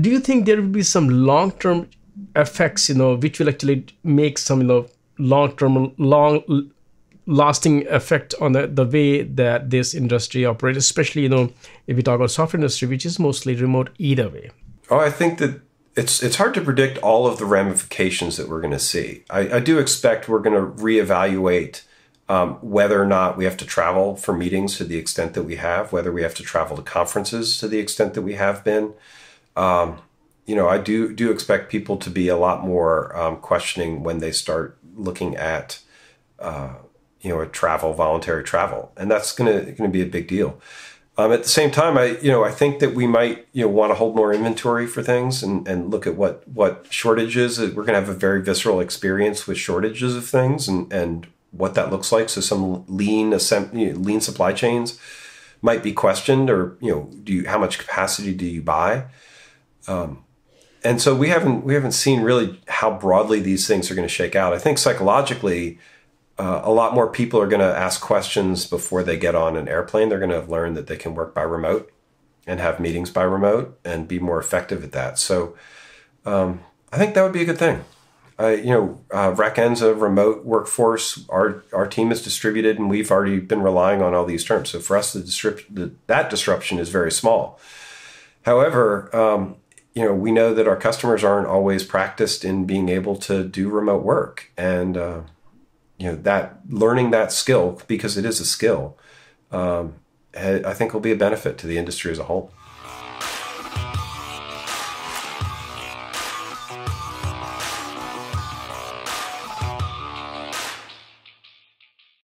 do you think there will be some long-term effects, you know, which will actually make some, you know, long-term, long, lasting effect on the, the way that this industry operates, especially, you know, if we talk about software industry, which is mostly remote either way? Oh, I think that it's it's hard to predict all of the ramifications that we're going to see. I, I, do expect we're going to reevaluate um, whether or not we have to travel for meetings to the extent that we have, whether we have to travel to conferences to the extent that we have been um, you know, I do do expect people to be a lot more um, questioning when they start looking at uh, you know a travel voluntary travel, and that's gonna gonna be a big deal. Um, at the same time, I you know I think that we might you know want to hold more inventory for things and, and look at what what shortages. Uh, we're going to have a very visceral experience with shortages of things and and what that looks like. So some lean lean supply chains might be questioned, or you know, do you, how much capacity do you buy? Um, and so we haven't we haven't seen really how broadly these things are going to shake out. I think psychologically, uh, a lot more people are going to ask questions before they get on an airplane. They're going to have learned that they can work by remote and have meetings by remote and be more effective at that. So um, I think that would be a good thing. you know, uh, RACN's a remote workforce. Our our team is distributed, and we've already been relying on all these terms. So for us, the, distrib- the, that disruption is very small. However, um, you know, we know that our customers aren't always practiced in being able to do remote work, and uh, you know that learning that skill because it is a skill, um, I think will be a benefit to the industry as a whole.